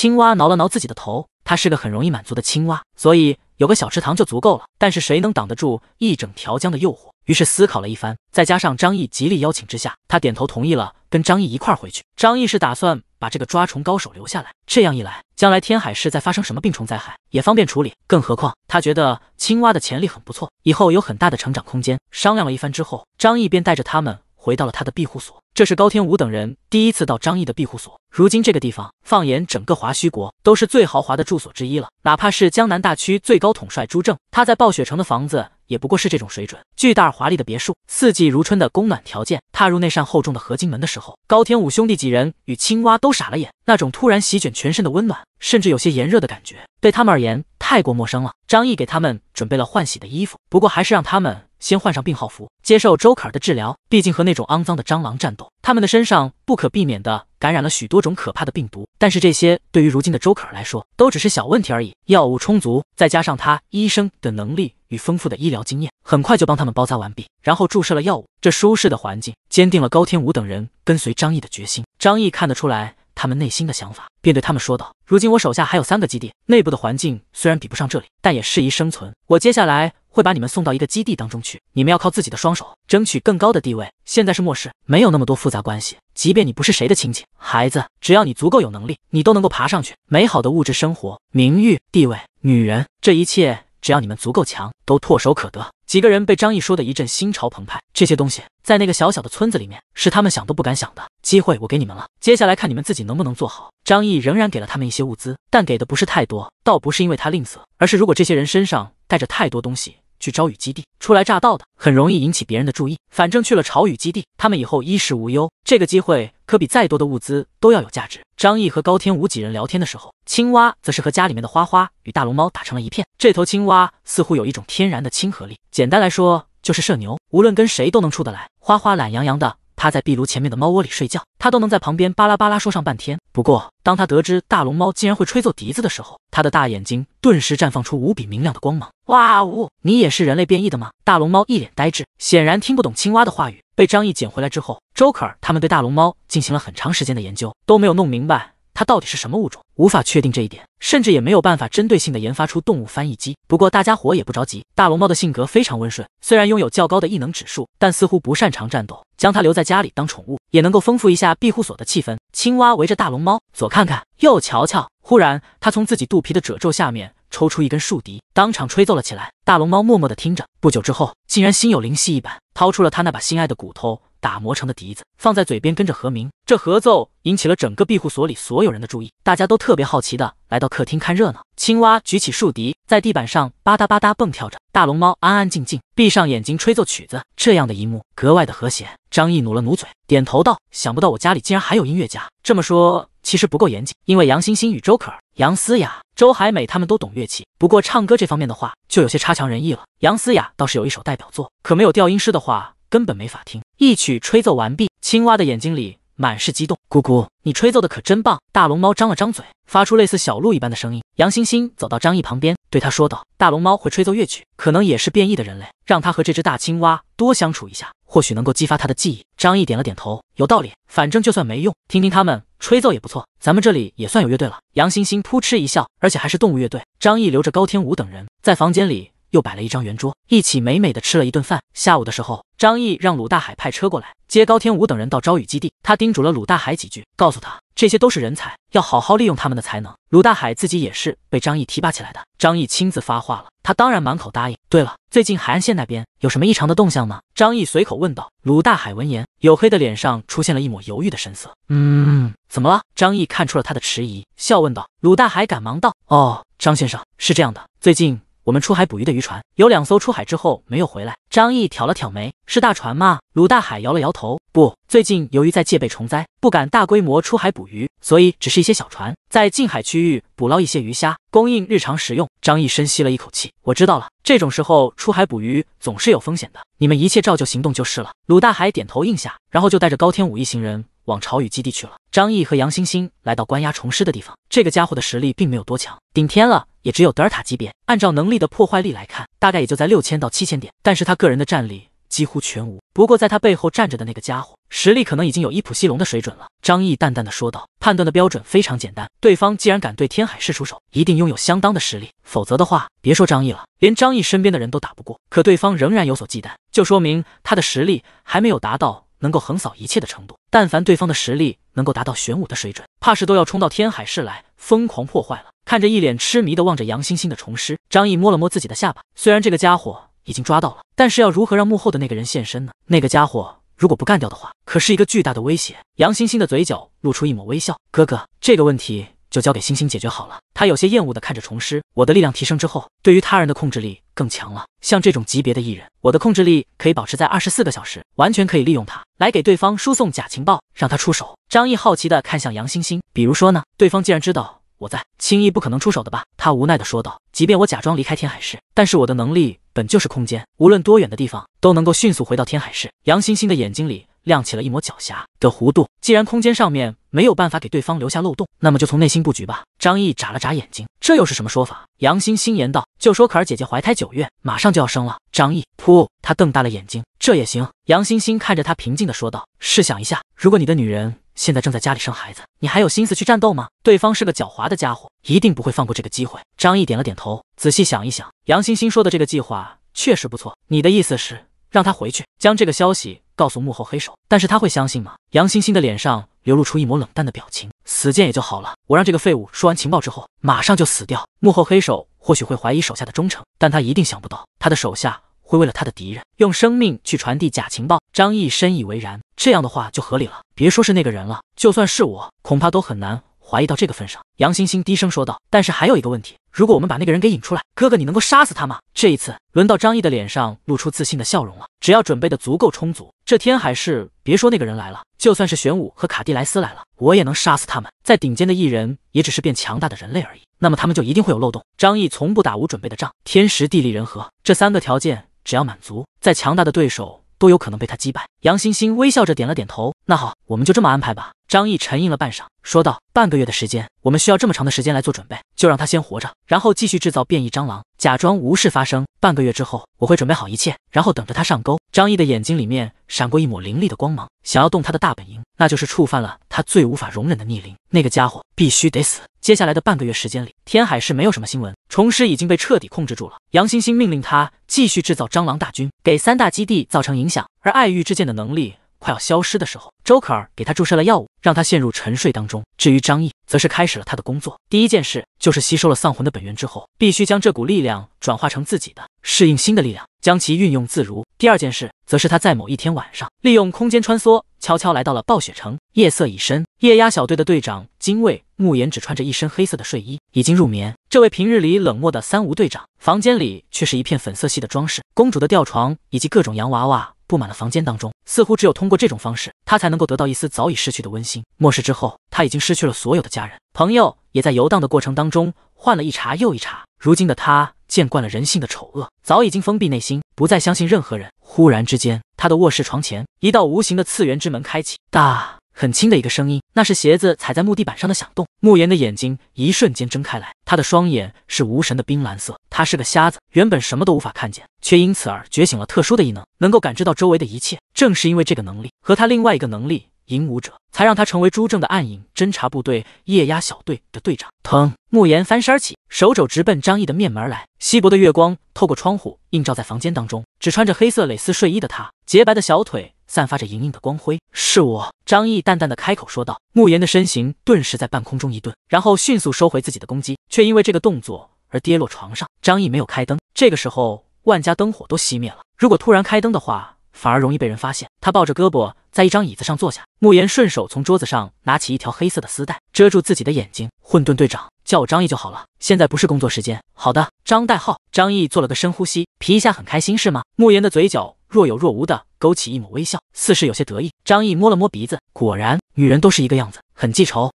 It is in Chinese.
青蛙挠了挠自己的头，它是个很容易满足的青蛙，所以有个小池塘就足够了。但是谁能挡得住一整条江的诱惑？于是思考了一番，再加上张毅极力邀请之下，他点头同意了跟张毅一块回去。张毅是打算把这个抓虫高手留下来，这样一来，将来天海市再发生什么病虫灾害，也方便处理。更何况他觉得青蛙的潜力很不错，以后有很大的成长空间。商量了一番之后，张毅便带着他们。回到了他的庇护所，这是高天武等人第一次到张毅的庇护所。如今这个地方，放眼整个华胥国，都是最豪华的住所之一了。哪怕是江南大区最高统帅朱正，他在暴雪城的房子也不过是这种水准。巨大而华丽的别墅，四季如春的供暖条件。踏入那扇厚重的合金门的时候，高天武兄弟几人与青蛙都傻了眼。那种突然席卷全身的温暖，甚至有些炎热的感觉，对他们而言太过陌生了。张毅给他们准备了换洗的衣服，不过还是让他们。先换上病号服，接受周可儿的治疗。毕竟和那种肮脏的蟑螂战斗，他们的身上不可避免的感染了许多种可怕的病毒。但是这些对于如今的周可儿来说，都只是小问题而已。药物充足，再加上他医生的能力与丰富的医疗经验，很快就帮他们包扎完毕，然后注射了药物。这舒适的环境，坚定了高天武等人跟随张毅的决心。张毅看得出来他们内心的想法，便对他们说道：“如今我手下还有三个基地，内部的环境虽然比不上这里，但也适宜生存。我接下来……”会把你们送到一个基地当中去，你们要靠自己的双手争取更高的地位。现在是末世，没有那么多复杂关系，即便你不是谁的亲戚，孩子，只要你足够有能力，你都能够爬上去。美好的物质生活、名誉、地位、女人，这一切，只要你们足够强，都唾手可得。几个人被张毅说的一阵心潮澎湃。这些东西在那个小小的村子里面，是他们想都不敢想的机会，我给你们了，接下来看你们自己能不能做好。张毅仍然给了他们一些物资，但给的不是太多，倒不是因为他吝啬，而是如果这些人身上带着太多东西。去朝雨基地，初来乍到的，很容易引起别人的注意。反正去了朝雨基地，他们以后衣食无忧，这个机会可比再多的物资都要有价值。张毅和高天武几人聊天的时候，青蛙则是和家里面的花花与大龙猫打成了一片。这头青蛙似乎有一种天然的亲和力，简单来说就是社牛，无论跟谁都能处得来。花花懒洋洋的趴在壁炉前面的猫窝里睡觉，它都能在旁边巴拉巴拉说上半天。不过，当他得知大龙猫竟然会吹奏笛子的时候，他的大眼睛顿时绽放出无比明亮的光芒。哇呜！你也是人类变异的吗？大龙猫一脸呆滞，显然听不懂青蛙的话语。被张毅捡回来之后，周可儿他们对大龙猫进行了很长时间的研究，都没有弄明白它到底是什么物种，无法确定这一点，甚至也没有办法针对性的研发出动物翻译机。不过大家伙也不着急，大龙猫的性格非常温顺，虽然拥有较高的异能指数，但似乎不擅长战斗。将它留在家里当宠物，也能够丰富一下庇护所的气氛。青蛙围着大龙猫，左看看，右瞧瞧。忽然，他从自己肚皮的褶皱下面抽出一根竖笛，当场吹奏了起来。大龙猫默默地听着。不久之后，竟然心有灵犀一般，掏出了他那把心爱的骨头打磨成的笛子，放在嘴边跟着和鸣。这合奏引起了整个庇护所里所有人的注意，大家都特别好奇的来到客厅看热闹。青蛙举起竖笛。在地板上吧嗒吧嗒蹦跳着，大龙猫安安静静闭上眼睛吹奏曲子，这样的一幕格外的和谐。张毅努了努嘴，点头道：“想不到我家里竟然还有音乐家，这么说其实不够严谨，因为杨欣欣与周可儿、杨思雅、周海美他们都懂乐器，不过唱歌这方面的话就有些差强人意了。杨思雅倒是有一首代表作，可没有调音师的话根本没法听。一曲吹奏完毕，青蛙的眼睛里满是激动，咕咕，你吹奏的可真棒！”大龙猫张了张嘴。发出类似小鹿一般的声音，杨欣欣走到张毅旁边，对他说道：“大龙猫会吹奏乐曲，可能也是变异的人类，让他和这只大青蛙多相处一下，或许能够激发他的记忆。”张毅点了点头，有道理，反正就算没用，听听他们吹奏也不错，咱们这里也算有乐队了。杨欣欣扑哧一笑，而且还是动物乐队。张毅留着高天武等人在房间里。又摆了一张圆桌，一起美美的吃了一顿饭。下午的时候，张毅让鲁大海派车过来接高天武等人到朝雨基地。他叮嘱了鲁大海几句，告诉他这些都是人才，要好好利用他们的才能。鲁大海自己也是被张毅提拔起来的。张毅亲自发话了，他当然满口答应。对了，最近海岸线那边有什么异常的动向吗？张毅随口问道。鲁大海闻言，黝黑的脸上出现了一抹犹豫的神色。嗯，怎么了？张毅看出了他的迟疑，笑问道。鲁大海赶忙道：“哦，张先生是这样的，最近……”我们出海捕鱼的渔船有两艘出海之后没有回来。张毅挑了挑眉：“是大船吗？”鲁大海摇了摇头：“不，最近由于在戒备虫灾，不敢大规模出海捕鱼，所以只是一些小船，在近海区域捕捞一些鱼虾，供应日常食用。”张毅深吸了一口气：“我知道了，这种时候出海捕鱼总是有风险的，你们一切照旧行动就是了。”鲁大海点头应下，然后就带着高天武一行人。往潮雨基地去了。张毅和杨欣欣来到关押虫师的地方。这个家伙的实力并没有多强，顶天了也只有德尔塔级别。按照能力的破坏力来看，大概也就在六千到七千点。但是他个人的战力几乎全无。不过在他背后站着的那个家伙，实力可能已经有伊普西龙的水准了。张毅淡淡的说道：“判断的标准非常简单，对方既然敢对天海市出手，一定拥有相当的实力。否则的话，别说张毅了，连张毅身边的人都打不过。可对方仍然有所忌惮，就说明他的实力还没有达到。”能够横扫一切的程度，但凡对方的实力能够达到玄武的水准，怕是都要冲到天海市来疯狂破坏了。看着一脸痴迷的望着杨欣欣的虫师张毅，摸了摸自己的下巴。虽然这个家伙已经抓到了，但是要如何让幕后的那个人现身呢？那个家伙如果不干掉的话，可是一个巨大的威胁。杨欣欣的嘴角露出一抹微笑，哥哥，这个问题。就交给星星解决好了。他有些厌恶的看着虫师，我的力量提升之后，对于他人的控制力更强了。像这种级别的艺人，我的控制力可以保持在二十四个小时，完全可以利用他来给对方输送假情报，让他出手。张毅好奇的看向杨星星，比如说呢？对方既然知道我在，轻易不可能出手的吧？他无奈的说道。即便我假装离开天海市，但是我的能力本就是空间，无论多远的地方都能够迅速回到天海市。杨星星的眼睛里。亮起了一抹狡黠的弧度。既然空间上面没有办法给对方留下漏洞，那么就从内心布局吧。张毅眨了眨眼睛，这又是什么说法？杨欣欣言道：“就说可儿姐姐怀胎九月，马上就要生了。”张毅，噗！他瞪大了眼睛，这也行？杨欣欣看着他，平静的说道：“试想一下，如果你的女人现在正在家里生孩子，你还有心思去战斗吗？对方是个狡猾的家伙，一定不会放过这个机会。”张毅点了点头，仔细想一想，杨欣欣说的这个计划确实不错。你的意思是让他回去将这个消息？告诉幕后黑手，但是他会相信吗？杨欣欣的脸上流露出一抹冷淡的表情，死见也就好了。我让这个废物说完情报之后，马上就死掉。幕后黑手或许会怀疑手下的忠诚，但他一定想不到，他的手下会为了他的敌人，用生命去传递假情报。张毅深以为然，这样的话就合理了。别说是那个人了，就算是我，恐怕都很难。怀疑到这个份上，杨欣欣低声说道：“但是还有一个问题，如果我们把那个人给引出来，哥哥，你能够杀死他吗？”这一次，轮到张毅的脸上露出自信的笑容了。只要准备的足够充足，这天海市别说那个人来了，就算是玄武和卡蒂莱斯来了，我也能杀死他们。在顶尖的异人，也只是变强大的人类而已。那么他们就一定会有漏洞。张毅从不打无准备的仗，天时地利人和这三个条件只要满足，再强大的对手都有可能被他击败。杨欣欣微笑着点了点头。那好，我们就这么安排吧。张毅沉吟了半晌，说道：“半个月的时间，我们需要这么长的时间来做准备，就让他先活着，然后继续制造变异蟑螂，假装无事发生。半个月之后，我会准备好一切，然后等着他上钩。”张毅的眼睛里面闪过一抹凌厉的光芒，想要动他的大本营，那就是触犯了他最无法容忍的逆鳞。那个家伙必须得死。接下来的半个月时间里，天海市没有什么新闻，虫师已经被彻底控制住了。杨欣欣命令他继续制造蟑螂大军，给三大基地造成影响，而爱欲之剑的能力。快要消失的时候，周可儿给他注射了药物，让他陷入沉睡当中。至于张毅，则是开始了他的工作。第一件事就是吸收了丧魂的本源之后，必须将这股力量转化成自己的，适应新的力量，将其运用自如。第二件事，则是他在某一天晚上，利用空间穿梭，悄悄来到了暴雪城。夜色已深，液压小队的队长精卫慕言只穿着一身黑色的睡衣，已经入眠。这位平日里冷漠的三无队长，房间里却是一片粉色系的装饰，公主的吊床以及各种洋娃娃。布满了房间当中，似乎只有通过这种方式，他才能够得到一丝早已失去的温馨。末世之后，他已经失去了所有的家人、朋友，也在游荡的过程当中换了一茬又一茬。如今的他见惯了人性的丑恶，早已经封闭内心，不再相信任何人。忽然之间，他的卧室床前一道无形的次元之门开启，大很轻的一个声音，那是鞋子踩在木地板上的响动。慕言的眼睛一瞬间睁开来，他的双眼是无神的冰蓝色，他是个瞎子，原本什么都无法看见，却因此而觉醒了特殊的异能，能够感知到周围的一切。正是因为这个能力，和他另外一个能力影武者，才让他成为朱正的暗影侦察部队液压小队的队长。疼！慕言翻身起，手肘直奔张毅的面门而来。稀薄的月光透过窗户映照在房间当中，只穿着黑色蕾丝睡衣的他，洁白的小腿。散发着莹莹的光辉，是我。张毅淡淡的开口说道。慕言的身形顿时在半空中一顿，然后迅速收回自己的攻击，却因为这个动作而跌落床上。张毅没有开灯，这个时候万家灯火都熄灭了，如果突然开灯的话，反而容易被人发现。他抱着胳膊在一张椅子上坐下，慕言顺手从桌子上拿起一条黑色的丝带，遮住自己的眼睛。混沌队长。叫我张毅就好了。现在不是工作时间。好的，张代号。张毅做了个深呼吸，皮一下很开心是吗？慕言的嘴角若有若无的勾起一抹微笑，似是有些得意。张毅摸了摸鼻子，果然，女人都是一个样子，很记仇。